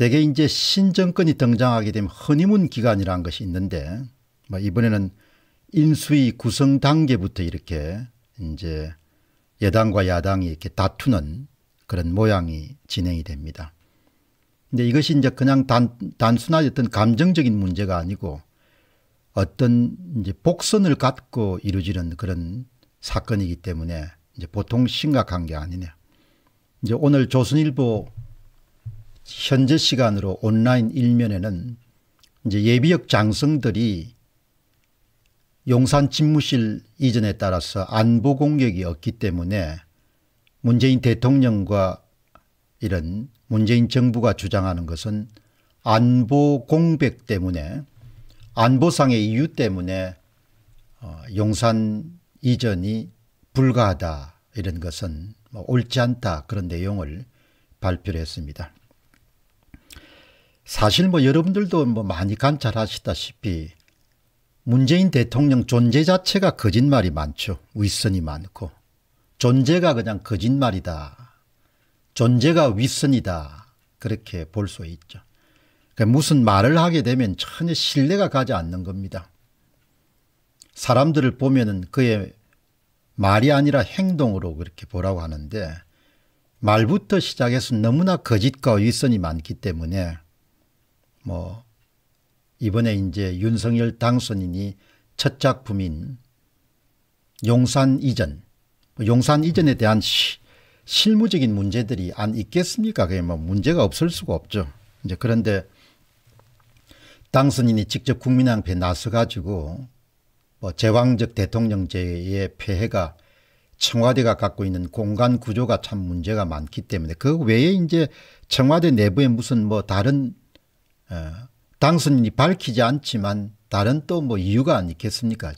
대개 이제 신정권이 등장하게 되면 허니문 기간이라는 것이 있는데 뭐 이번에는 인수위 구성 단계부터 이렇게 이제 여당과 야당이 이렇게 다투는 그런 모양이 진행이 됩니다. 근데 이것이 이제 그냥 단, 단순한 어떤 감정적인 문제가 아니고 어떤 이제 복선을 갖고 이루어지는 그런 사건이기 때문에 이제 보통 심각한 게 아니냐. 이제 오늘 조선일보 현재 시간으로 온라인 일면에는 이제 예비역 장성들이 용산 집무실 이전에 따라서 안보 공격이 없기 때문에 문재인 대통령과 이런 문재인 정부가 주장하는 것은 안보 공백 때문에 안보상의 이유 때문에 어, 용산 이전이 불가하다 이런 것은 뭐 옳지 않다 그런 내용을 발표를 했습니다. 사실 뭐 여러분들도 뭐 많이 관찰하시다시피 문재인 대통령 존재 자체가 거짓말이 많죠. 윗선이 많고. 존재가 그냥 거짓말이다. 존재가 윗선이다. 그렇게 볼 수 있죠. 그 무슨 말을 하게 되면 전혀 신뢰가 가지 않는 겁니다. 사람들을 보면 그의 말이 아니라 행동으로 그렇게 보라고 하는데 말부터 시작해서 너무나 거짓과 윗선이 많기 때문에 뭐 이번에 이제 윤석열 당선인이 첫 작품인 용산 이전 뭐 용산 이전에 대한 시, 실무적인 문제들이 안 있겠습니까? 그게 뭐 문제가 없을 수가 없죠. 이제 그런데 당선인이 직접 국민 앞에 나서가지고 뭐 제왕적 대통령제의 폐해가 청와대가 갖고 있는 공간 구조가 참 문제가 많기 때문에 그 외에 이제 청와대 내부에 무슨 뭐 다른 예. 당선인이 밝히지 않지만 다른 또 뭐 이유가 있겠습니까?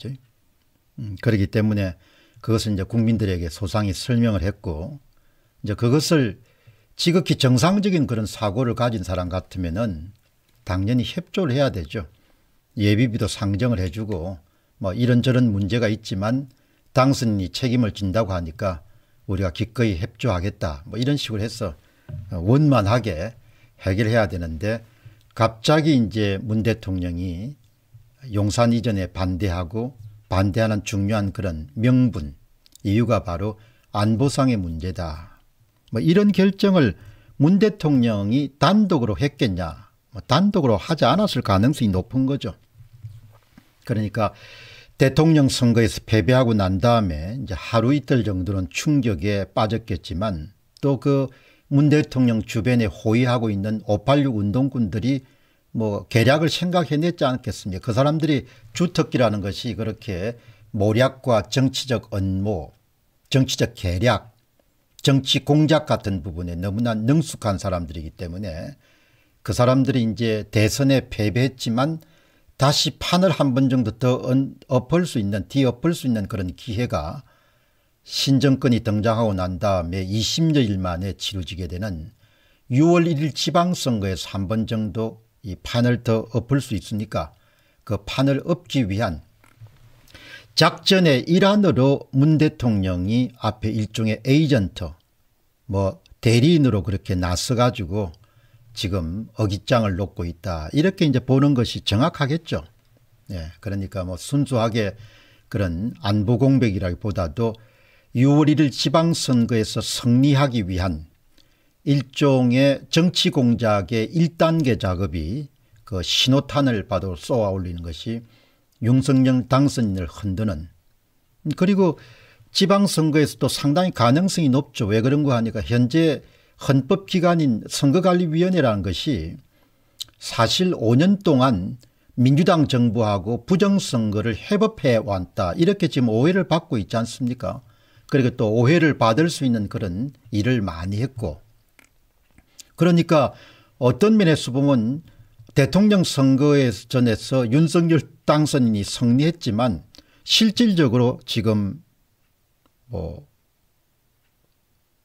음, 그렇기 때문에 그것을 이제 국민들에게 소상히 설명을 했고 이제 그것을 지극히 정상적인 그런 사고를 가진 사람 같으면은 당연히 협조를 해야 되죠. 예비비도 상정을 해주고 뭐 이런저런 문제가 있지만 당선인이 책임을 진다고 하니까 우리가 기꺼이 협조하겠다 뭐 이런 식으로 해서 원만하게 해결해야 되는데 갑자기 이제 문 대통령이 용산 이전에 반대하고 반대하는 중요한 그런 명분 이유가 바로 안보상의 문제다. 뭐 이런 결정을 문 대통령이 단독으로 했겠냐 뭐 단독으로 하지 않았을 가능성이 높은 거죠. 그러니까 대통령 선거에서 패배하고 난 다음에 이제 하루 이틀 정도는 충격에 빠졌겠지만 또그 문 대통령 주변에 호위하고 있는 586 운동군들이 뭐 계략을 생각해냈지 않겠습니까? 그 사람들이 주특기라는 것이 그렇게 모략과 정치적 언모, 정치적 계략, 정치 공작 같은 부분에 너무나 능숙한 사람들이기 때문에 그 사람들이 이제 대선에 패배했지만 다시 판을 한 번 정도 더 엎을 수 있는 뒤엎을 수 있는 그런 기회가 신정권이 등장하고 난 다음에 20여일 만에 치루지게 되는 6월 1일 지방선거에서 한 번 정도 이 판을 더 엎을 수 있으니까 그 판을 엎기 위한 작전의 일환으로 문 대통령이 앞에 일종의 에이전트 뭐 대리인으로 그렇게 나서가지고 지금 어깃장을 놓고 있다 이렇게 이제 보는 것이 정확하겠죠. 예, 그러니까 뭐 순수하게 그런 안보 공백이라기보다도 6월 1일 지방선거에서 승리하기 위한 일종의 정치 공작의 1단계 작업이 그 신호탄을 받아 쏘아 올리는 것이 윤석열 당선인을 흔드는 그리고 지방선거에서도 상당히 가능성이 높죠. 왜 그런가 하니까 현재 헌법기관인 선거관리위원회라는 것이 사실 5년 동안 민주당 정부하고 부정선거를 해법해 왔다 이렇게 지금 오해를 받고 있지 않습니까 그리고 또 오해를 받을 수 있는 그런 일을 많이 했고 그러니까 어떤 면에서 보면 대통령 선거에 전에서 윤석열 당선인이 승리했지만 실질적으로 지금 뭐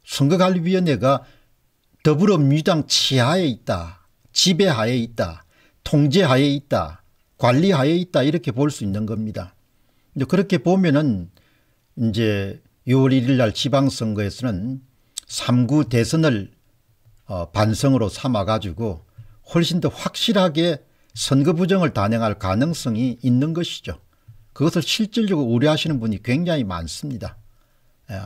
선거관리위원회가 더불어민주당 치하에 있다 지배하에 있다 통제하에 있다 관리하에 있다 이렇게 볼 수 있는 겁니다. 그렇게 보면은 이제 6월 1일 날 지방선거에서는 3구 대선을 어, 반성으로 삼아 가지고 훨씬 더 확실하게 선거 부정을 단행할 가능성이 있는 것이죠. 그것을 실질적으로 우려하시는 분이 굉장히 많습니다. 예.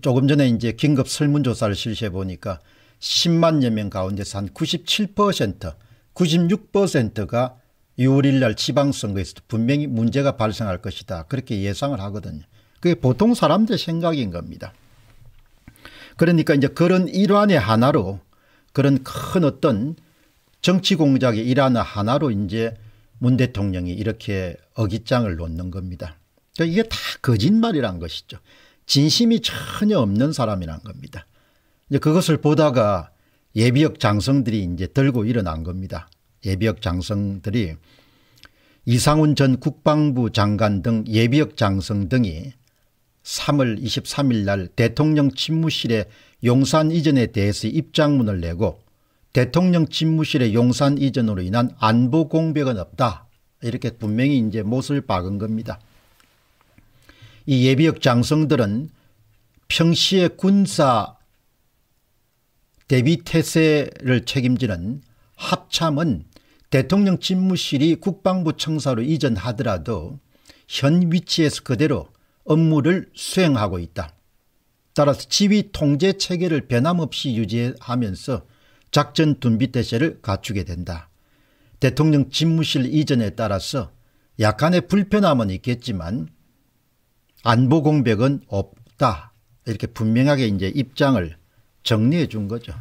조금 전에 이제 긴급 설문조사를 실시해 보니까 10만여 명 가운데서 한97% 96%가 6월 1날 일 지방선거에서도 분명히 문제가 발생할 것이다. 그렇게 예상을 하거든요. 그게 보통 사람들 생각인 겁니다. 그러니까 이제 그런 일환의 하나로 그런 큰 어떤 정치 공작의 일환 하나로 이제 문 대통령이 이렇게 어깃장을 놓는 겁니다. 그러니까 이게 다 거짓말이란 것이죠. 진심이 전혀 없는 사람이란 겁니다. 이제 그것을 보다가 예비역 장성들이 이제 들고 일어난 겁니다. 예비역 장성들이 이상훈 전 국방부 장관 등 예비역 장성 등이 3월 23일 날 대통령 집무실에 용산 이전에 대해서 입장문을 내고 대통령 집무실의 용산 이전으로 인한 안보 공백은 없다. 이렇게 분명히 이제 못을 박은 겁니다. 이 예비역 장성들은 평시의 군사 대비태세를 책임지는 합참은 대통령 집무실이 국방부 청사로 이전하더라도 현 위치에서 그대로 업무를 수행하고 있다. 따라서 지휘 통제 체계를 변함없이 유지하면서 작전 준비 대세를 갖추게 된다. 대통령 집무실 이전에 따라서 약간의 불편함은 있겠지만 안보 공백은 없다. 이렇게 분명하게 이제 입장을 정리해 준 거죠.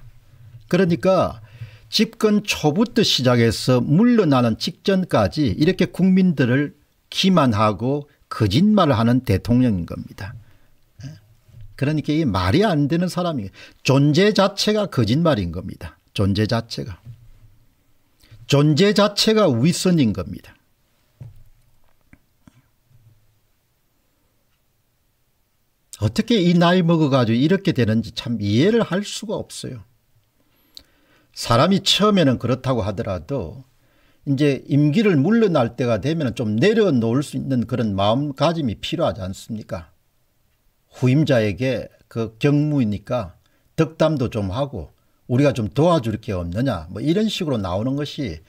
그러니까 집권 초부터 시작해서 물러나는 직전까지 이렇게 국민들을 기만하고 거짓말을 하는 대통령인 겁니다. 예. 그러니까 이 말이 안 되는 사람이 존재 자체가 거짓말인 겁니다. 존재 자체가. 존재 자체가 위선인 겁니다. 어떻게 이 나이 먹어가지고 이렇게 되는지 참 이해를 할 수가 없어요. 사람이 처음에는 그렇다고 하더라도 이제 임기를 물러날 때가 되면 좀 내려놓을 수 있는 그런 마음가짐이 필요하지 않습니까 후임자에게 그 경무이니까 덕담도 좀 하고 우리가 좀 도와줄 게 없느냐 뭐 이런 식으로 나오는 것이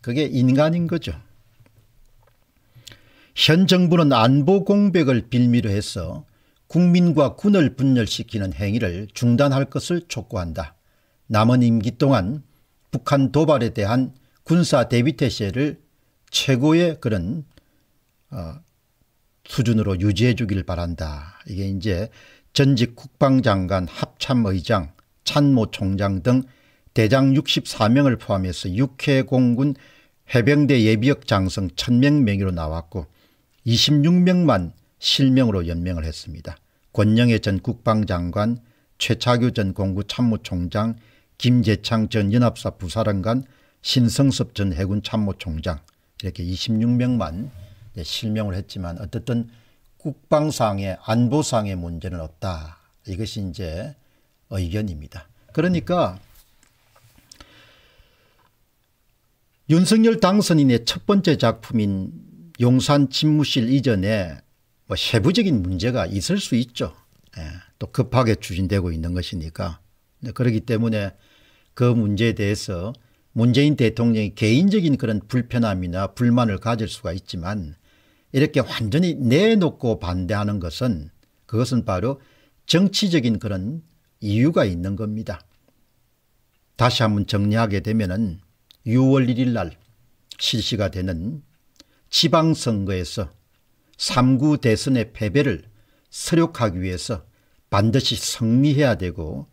그게 인간인 거죠. 현 정부는 안보 공백을 빌미로 해서 국민과 군을 분열시키는 행위를 중단할 것을 촉구한다. 남은 임기 동안 북한 도발에 대한 군사 대비태세를 최고의 그런 어, 수준으로 유지해 주길 바란다. 이게 이제 전직 국방장관, 합참의장, 참모총장 등 대장 64명을 포함해서 육해공군 해병대 예비역 장성 1000명 명의로 나왔고 26명만 실명으로 연명을 했습니다. 권영애 전 국방장관, 최차규 전 공구참모총장, 김재창 전 연합사 부사령관, 신성섭 전 해군 참모총장 이렇게 26명만 실명을 했지만 어쨌든 국방상의 안보상의 문제는 없다. 이것이 이제 의견입니다. 그러니까 윤석열 당선인의 첫 번째 작품인 용산 집무실 이전에 뭐 세부적인 문제가 있을 수 있죠. 예, 또 급하게 추진되고 있는 것이니까. 그렇기 때문에 그 문제에 대해서 문재인 대통령이 개인적인 그런 불편함이나 불만을 가질 수가 있지만 이렇게 완전히 내놓고 반대하는 것은 그것은 바로 정치적인 그런 이유가 있는 겁니다. 다시 한번 정리하게 되면 6월 1일 날 실시가 되는 지방선거에서 3구 대선의 패배를 서력하기 위해서 반드시 승리해야 되고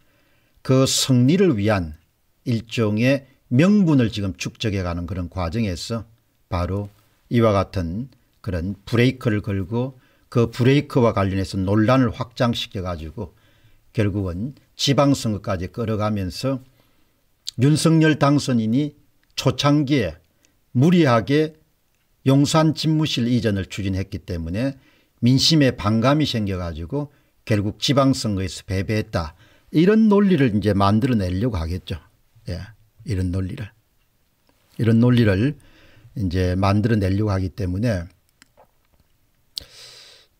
그 승리를 위한 일종의 명분을 지금 축적해가는 그런 과정에서 바로 이와 같은 그런 브레이크를 걸고 그 브레이크와 관련해서 논란을 확장시켜 가지고 결국은 지방선거까지 끌어가면서 윤석열 당선인이 초창기에 무리하게 용산 집무실 이전을 추진했기 때문에 민심에 반감이 생겨가지고 결국 지방선거에서 배배했다 이런 논리를 이제 만들어내려고 하겠죠. 예. 이런 논리를. 이런 논리를 이제 만들어내려고 하기 때문에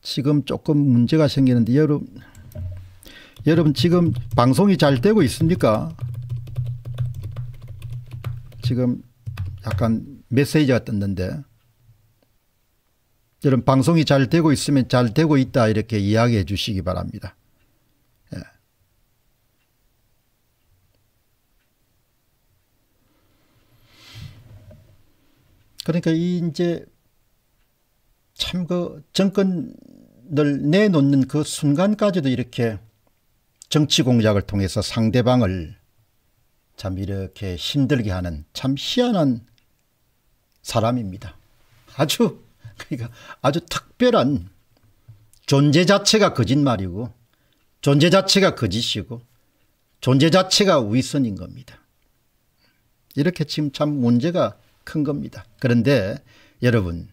지금 조금 문제가 생기는데 여러분 여러분 지금 방송이 잘 되고 있습니까? 지금 약간 메시지가 떴는데 여러분 방송이 잘 되고 있으면 잘 되고 있다 이렇게 이야기해 주시기 바랍니다. 그러니까 이 이제 참그 정권을 내놓는 그 순간까지도 이렇게 정치 공작을 통해서 상대방을 참 이렇게 힘들게 하는 참 희한한 사람입니다. 아주 그러니까 아주 특별한 존재 자체가 거짓말이고 존재 자체가 거짓이고 존재 자체가 위선인 겁니다. 이렇게 지금 참 문제가 큰 겁니다. 그런데 여러분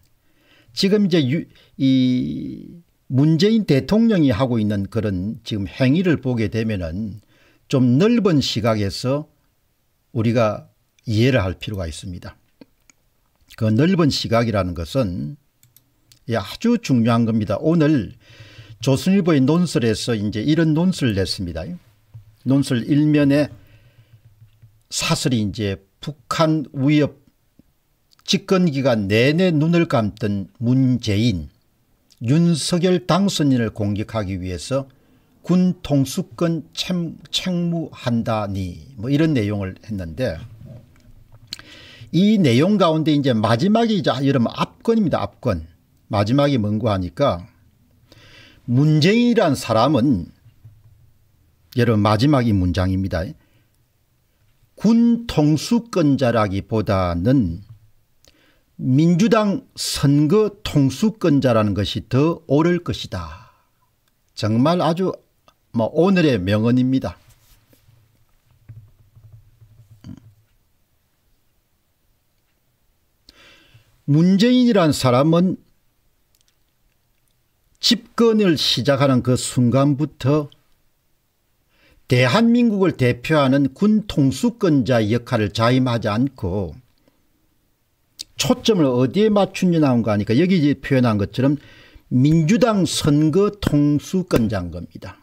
지금 이제 유, 이 문재인 대통령이 하고 있는 그런 지금 행위를 보게 되면은 좀 넓은 시각에서 우리가 이해를 할 필요가 있습니다. 그 넓은 시각이라는 것은 예, 아주 중요한 겁니다. 오늘 조선일보의 논설에서 이제 이런 논설을 냈습니다. 논설 일면에 사설이 이제 북한 위협 집권기간 내내 눈을 감던 문재인, 윤석열 당선인을 공격하기 위해서 군 통수권 참, 책무한다니 뭐 이런 내용을 했는데 이 내용 가운데 이제 마지막이 이제 여러분 압권입니다. 압권. 마지막이 뭔고 하니까 문재인이란 사람은 여러분 마지막 이 문장입니다. 군 통수권자라기보다는 민주당 선거 통수권자라는 것이 더 오를 것이다. 정말 아주 뭐 오늘의 명언입니다. 문재인이란 사람은 집권을 시작하는 그 순간부터 대한민국을 대표하는 군 통수권자 역할을 자임하지 않고 초점을 어디에 맞춘냐 나온 거 아니까 여기 이제 표현한 것처럼 민주당 선거 통수권자인 겁니다.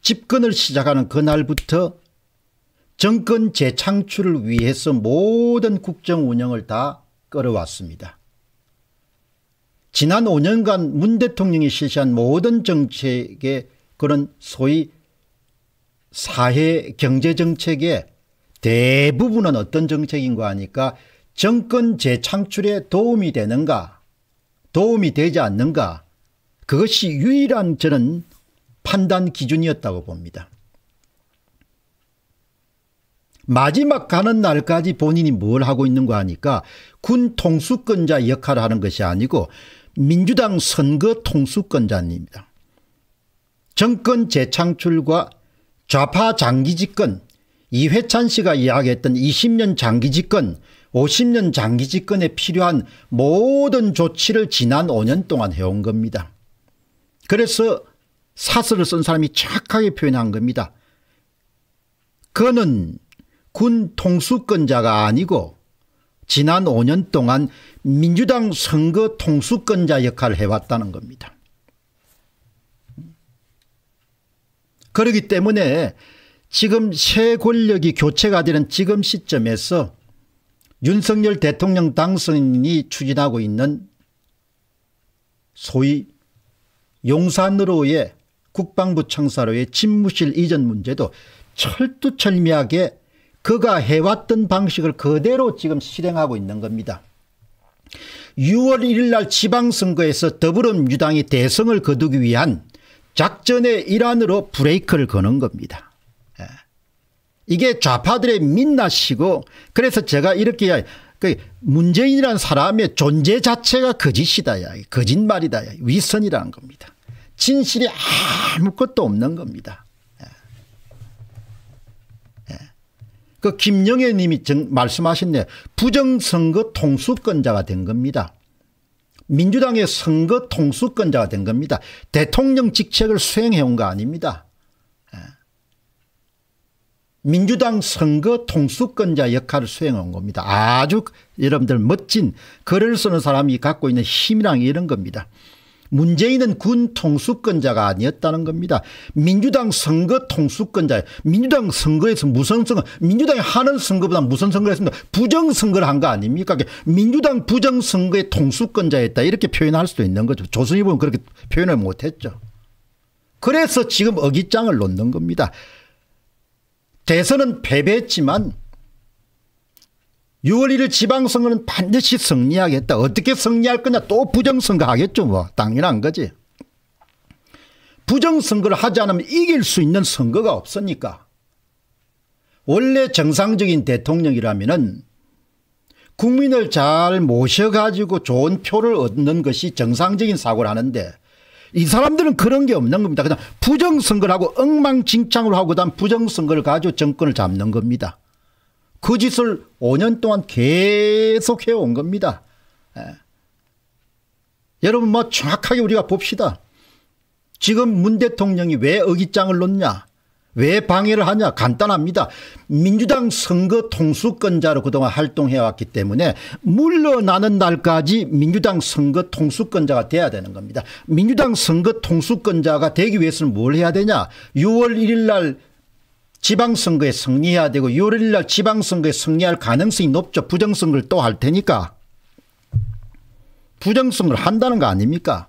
집권을 시작하는 그날부터 정권 재창출을 위해서 모든 국정 운영을 다 끌어왔습니다. 지난 5년간 문 대통령이 실시한 모든 정책의 그런 소위 사회 경제정책의 대부분은 어떤 정책인 거 아니까 정권 재창출에 도움이 되는가 도움이 되지 않는가 그것이 유일한 저는 판단 기준이었다고 봅니다. 마지막 가는 날까지 본인이 뭘 하고 있는가 하니까 군 통수권자 역할을 하는 것이 아니고 민주당 선거 통수권자입니다. 정권 재창출과 좌파 장기 집권 이회찬 씨가 이야기했던 20년 장기 집권 50년 장기 집권에 필요한 모든 조치를 지난 5년 동안 해온 겁니다. 그래서 사설을 쓴 사람이 착하게 표현한 겁니다. 그는 군 통수권자가 아니고 지난 5년 동안 민주당 선거 통수권자 역할을 해왔다는 겁니다. 그렇기 때문에 지금 새 권력이 교체가 되는 지금 시점에서 윤석열 대통령 당선인이 추진하고 있는 소위 용산으로의 국방부 청사로의 집무실 이전 문제도 철두철미하게 그가 해왔던 방식을 그대로 지금 실행하고 있는 겁니다. 6월 1일 날 지방선거에서 더불어민주당이 대성을 거두기 위한 작전의 일환으로 브레이크를 거는 겁니다. 이게 좌파들의 민낯이고 그래서 제가 이렇게 그 문재인이란 사람의 존재 자체가 거짓이다야 거짓말이다야 위선이라는 겁니다. 진실이 아무것도 없는 겁니다. 예. 예. 그 김영애 님이 말씀하셨네. 부정선거 통수권자가 된 겁니다. 민주당의 선거 통수권자가 된 겁니다. 대통령 직책을 수행해온 거 아닙니다. 민주당 선거 통수권자 역할을 수행한 겁니다. 아주 여러분들 멋진 글을 쓰는 사람이 갖고 있는 힘이랑 이런 겁니다. 문재인은 군 통수권자가 아니었다는 겁니다. 민주당 선거 통수권자예 민주당 선거에서 무슨 선거 민주당이 하는 선거보다 무슨 선거를 했습니까 부정선거를 한 거 아닙니까 민주당 부정선거의 통수권자였다 이렇게 표현할 수도 있는 거죠. 조선일보는 그렇게 표현을 못했죠. 그래서 지금 어깃장을 놓는 겁니다. 대선은 패배했지만 6월 1일 지방선거는 반드시 승리하겠다. 어떻게 승리할 거냐 또 부정선거 하겠죠 뭐 당연한 거지. 부정선거를 하지 않으면 이길 수 있는 선거가 없으니까. 원래 정상적인 대통령이라면 국민을 잘 모셔가지고 좋은 표를 얻는 것이 정상적인 사고를 하는데 이 사람들은 그런 게 없는 겁니다. 그냥 부정선거를 하고 엉망진창으로 하고 그다음 부정선거를 가지고 정권을 잡는 겁니다. 그 짓을 5년 동안 계속 해온 겁니다. 예. 여러분 뭐 정확하게 우리가 봅시다. 지금 문 대통령이 왜 어깃장을 놓냐 왜 방해를 하냐 간단합니다. 민주당 선거 통수권자로 그동안 활동해왔기 때문에 물러나는 날까지 민주당 선거 통수권자가 돼야 되는 겁니다. 민주당 선거 통수권자가 되기 위해서는 뭘 해야 되냐 6월 1일 날 지방선거에 승리해야 되고 6월 1일 날 지방선거에 승리할 가능성이 높죠. 부정선거를 또 할 테니까. 부정선거를 한다는 거 아닙니까